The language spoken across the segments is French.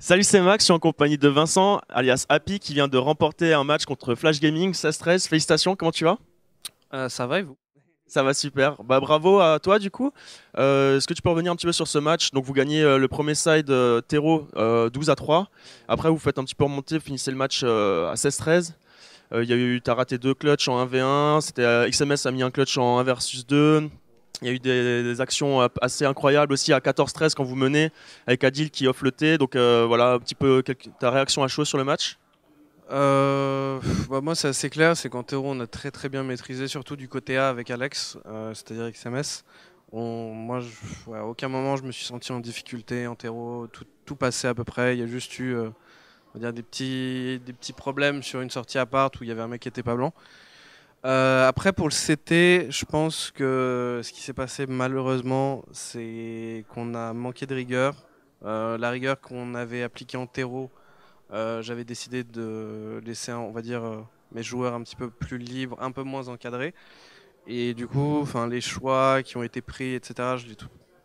Salut, c'est Max, je suis en compagnie de Vincent, alias Happy, qui vient de remporter un match contre Flash Gaming 16-13. Félicitations, comment tu vas euh, Ça va et vous ça va super. Bah, bravo à toi du coup. Euh, est-ce que tu peux revenir un petit peu sur ce match Donc vous gagnez euh, le premier side euh, 12 à 3. Après vous faites un petit peu remonter, finissez le match à 16-13. Il y eu, raté deux clutches en 1v1. C'était XMS a mis un clutch en 1 versus 2. Il y a eu des, actions euh, assez incroyables aussi à 14-13 quand vous menez avec Adil qui offre le thé. Donc euh, voilà, un petit peu ta réaction à chaud sur le match euh, bah, Moi, c'est assez clair. C'est qu'en terreau, on a très très bien maîtrisé, surtout du côté A avec Alex, c'est-à-dire XMS. On, moi, à aucun moment, je me suis senti en difficulté en terreau. Tout, tout passait à peu près. Il y a juste eu dire, des, petits, des petits problèmes sur une sortie à part où il y avait un mec qui était pas blanc. Euh, après, pour le CT, je pense que ce qui s'est passé malheureusement, c'est qu'on a manqué de rigueur. Euh, la rigueur qu'on avait appliquée en terreau, euh, j'avais décidé de laisser, on va dire, mes joueurs un petit peu plus libres, un peu moins encadrés. Et du coup, enfin, les choix qui ont été pris, etc., je les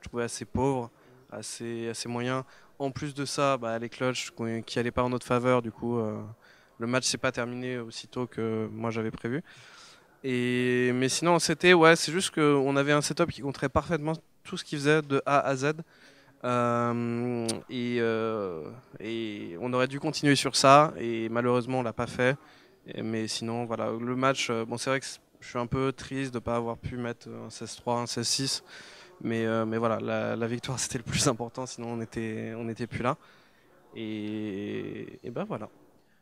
trouvais assez pauvres, assez, assez moyens. En plus de ça, bah, les clutches qui n'allaient pas en notre faveur, du coup, le match s'est pas terminé aussitôt que moi j'avais prévu mais sinon, c'était, ouais, c'est juste qu'on avait un setup qui compterait parfaitement tout ce qu'il faisait de A à Z. Euh, euh, et, on aurait dû continuer sur ça, et malheureusement, on l'a pas fait. mais sinon, voilà, le match, euh, bon, c'est vrai que je suis un peu triste de ne pas avoir pu mettre un 16-3, un 16-6. Mais, mais voilà, la, victoire, c'était le plus important, sinon on n'était on plus là. Et, et ben voilà.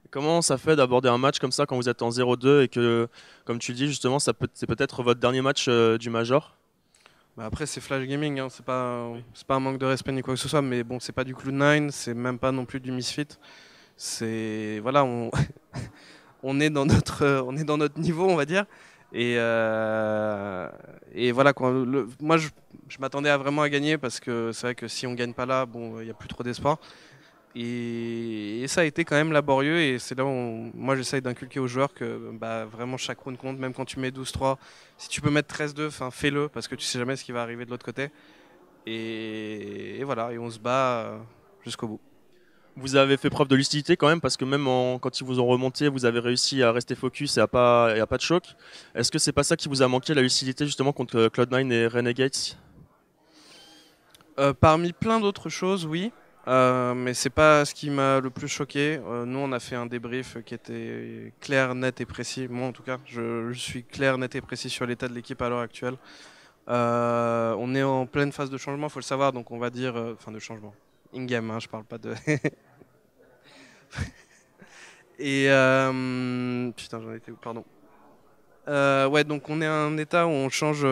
Comment ça fait d'aborder un match comme ça quand vous êtes en 0-2 et que, comme tu dis justement, peut, c'est peut-être votre dernier match euh, du Major bah, Après, c'est Flash Gaming, hein. c'est pas, pas un manque de respect ni quoi que ce soit, mais bon, c'est pas du Cloud9, c'est même pas non plus du Misfit. C'est. Voilà, on, est dans notre, on est dans notre niveau, on va dire. Et, euh, voilà, moi je, m'attendais vraiment à gagner parce que c'est vrai que si on gagne pas là, bon, il n'y a plus trop d'espoir. Et, ça a été quand même laborieux et c'est là où moi j'essaye d'inculquer aux joueurs que bah, vraiment chaque round compte, même quand tu mets 12-3, si tu peux mettre 13-2, fais-le parce que tu sais jamais ce qui va arriver de l'autre côté. Et, voilà, et on se bat euh, jusqu'au bout. Vous avez fait preuve de lucidité quand même parce que même quand ils vous ont remonté, vous avez réussi à rester focus et à pas, et à pas de choc. Est-ce que c'est pas ça qui vous a manqué la lucidité justement contre euh, Cloud9 et Renegades euh, Parmi plein d'autres choses, oui. Euh, mais c'est pas ce qui m'a le plus choqué. Euh, nous, on a fait un débrief qui était clair, net et précis. Moi, en tout cas, je, suis clair, net et précis sur l'état de l'équipe à l'heure actuelle. Euh, on est en pleine phase de changement, il faut le savoir. Donc, on va dire, enfin, de changement. In-game, hein, je parle pas de. et putain, j'en étais où Pardon. ouais, donc on est à un état où on change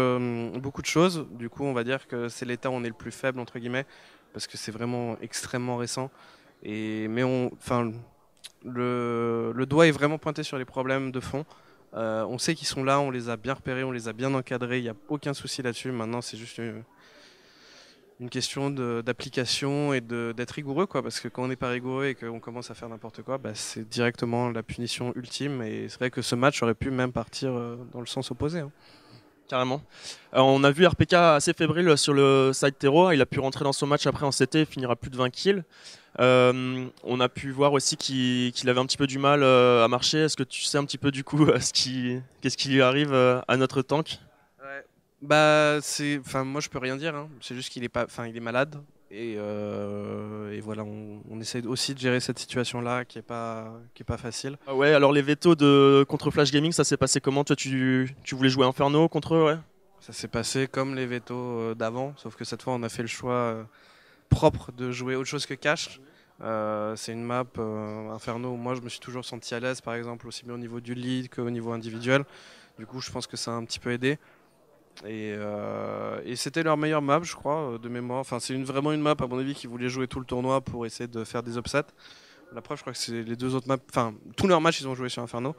beaucoup de choses. Du coup, on va dire que c'est l'état où on est le plus faible entre guillemets parce que c'est vraiment extrêmement récent. Et, mais enfin, le, doigt est vraiment pointé sur les problèmes de fond. Euh, on sait qu'ils sont là, on les a bien repérés, on les a bien encadrés, il n'y a aucun souci là-dessus. Maintenant, c'est juste une, question d'application et d'être rigoureux, quoi, parce que quand on n'est pas rigoureux et qu'on commence à faire n'importe quoi, bah, c'est directement la punition ultime. Et c'est vrai que ce match aurait pu même partir euh, dans le sens opposé. Hein carrément. Euh, on a vu RPK assez fébrile sur le side terreau. Il a pu rentrer dans son match après en CT et finira plus de 20 kills. Euh, on a pu voir aussi qu'il avait un petit peu du mal euh, à marcher. Est-ce que tu sais un petit peu du coup qu'est-ce qui lui arrive à notre tank Bah c'est, enfin moi je peux rien dire. Hein. C'est juste qu'il est est malade. Euh, et, voilà, on, essaye aussi de gérer cette situation-là qui est pas pas facile. Ah ouais, alors les veto de contre Flash Gaming, ça s'est passé comment Toi, tu, voulais jouer Inferno contre eux, Ça s'est passé comme les veto euh, d'avant, sauf que cette fois, on a fait le choix euh, propre de jouer autre chose que cash. c'est une map Inferno où moi je me suis toujours senti à l'aise, par exemple, aussi bien au niveau du lead qu'au niveau individuel. Du coup, je pense que ça a un petit peu aidé. Euh, et, c'était leur meilleure map, je crois, euh, de mémoire. Enfin, c'est une, vraiment une map, à mon avis, qui voulait jouer tout le tournoi pour essayer de faire des upsets. La preuve, je crois que c'est les deux autres maps. Enfin, tous leurs matchs, ils ont joué sur Inferno.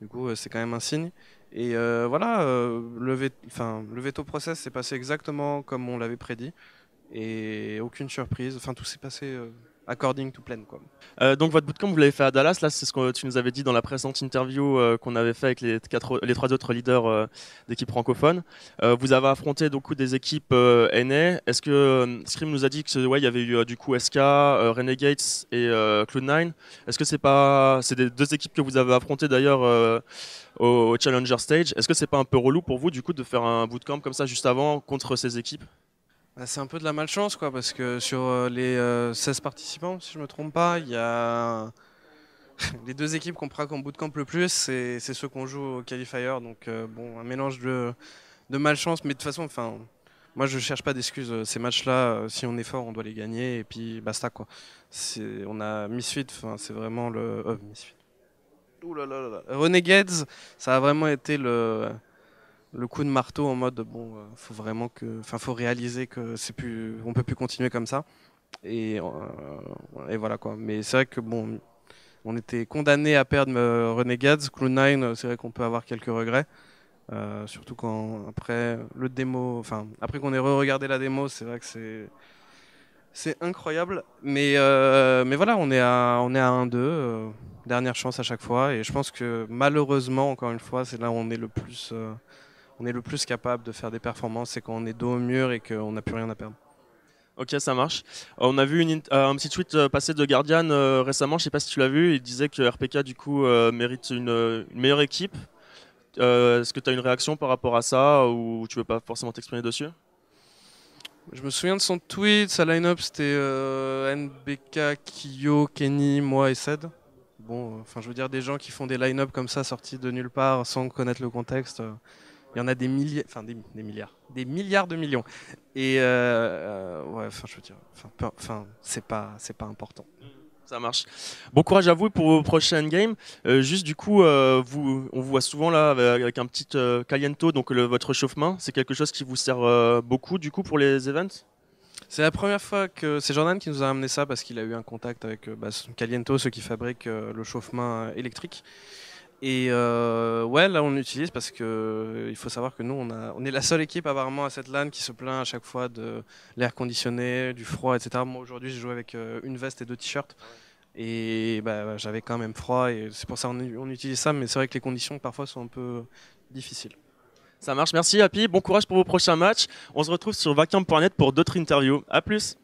Du coup, euh, c'est quand même un signe. Et voilà, le, enfin, le veto process s'est passé exactement comme on l'avait prédit. Et aucune surprise. Enfin, tout s'est passé according to plan. Quoi. Euh, donc votre bootcamp, vous l'avez fait à Dallas, là c'est ce que tu nous avais dit dans la précédente interview euh, qu'on avait fait avec les, les trois autres leaders d'équipe euh, d'équipes francophones. vous avez affronté du des équipes NA. Est-ce que Scream nous a dit que ouais, il y avait eu du coup SK, Renegades et Cloud9. Est-ce que c'est pas c'est des deux équipes que vous avez affrontées d'ailleurs au, Challenger Stage Est-ce que c'est pas un peu relou pour vous du coup de faire un bootcamp comme ça juste avant contre ces équipes bah, c'est un peu de la malchance, quoi, parce que sur euh, les 16 euh, participants, si je ne me trompe pas, il y a les deux équipes qu'on prend en bootcamp le plus, c'est ceux qu'on joue au qualifier. Donc, euh, bon, un mélange de, malchance, mais de toute façon, enfin, moi je cherche pas d'excuses. Ces matchs-là, si on est fort, on doit les gagner, et puis basta quoi. On a Enfin, c'est vraiment le. Euh, Misfit. Ouh là Renegades, ça a vraiment été le le coup de marteau en mode bon, euh, faut vraiment que, enfin, faut réaliser que c'est plus, on peut plus continuer comme ça. Et, euh, et voilà quoi. Mais c'est vrai que bon, on était condamné à perdre euh, Renegades, clown 9, c'est vrai qu'on peut avoir quelques regrets. surtout quand après le démo, enfin après qu'on ait re-regardé la démo, c'est vrai que c'est c'est incroyable. Mais mais voilà, on est à on est à 1-2, dernière chance à chaque fois. Et je pense que malheureusement, encore une fois, c'est là où on est le plus on est le plus capable de faire des performances, c'est quand on est dos au mur et qu'on n'a plus rien à perdre. Ok, ça marche. Euh, on a vu une, euh, un petit tweet euh, passé de Guardian récemment, je ne sais pas si tu l'as vu, il disait que RPK du coup mérite une, meilleure équipe. Est-ce que tu as une réaction par rapport à ça ou tu ne veux pas forcément t'exprimer dessus Je me souviens de son tweet, sa line-up c'était NBK, Kyo, Kenny, moi et Sed. Bon, enfin je veux dire des gens qui font des line-up comme ça sortis de nulle part sans connaître le contexte. Il y en a des milliers, enfin des, milliards, des milliards de millions. Et euh, euh, ouais, enfin je veux dire, enfin, c'est pas, c'est pas important. Mmh, ça marche. Bon courage à vous pour vos prochaines games. Euh, juste du coup, vous, on vous voit souvent là avec un petit caliento, donc le, votre main C'est quelque chose qui vous sert beaucoup du coup pour les events. C'est la première fois que c'est Jordan qui nous a amené ça parce qu'il a eu un contact avec bah, Caliento, ceux qui fabriquent le chauffement électrique. Et euh, ouais, là on l'utilise parce que euh, il faut savoir que nous on, a, est la seule équipe apparemment à cette LAN qui se plaint à chaque fois de l'air conditionné, du froid, etc. Moi aujourd'hui j'ai joué avec euh, une veste et deux t-shirts ah et bah, j'avais quand même froid et c'est pour ça qu'on utilise ça. Mais c'est vrai que les conditions parfois sont un peu difficiles. Ça marche, merci Happy, bon courage pour vos prochains matchs. On se retrouve sur vacamp.net pour d'autres interviews. À plus.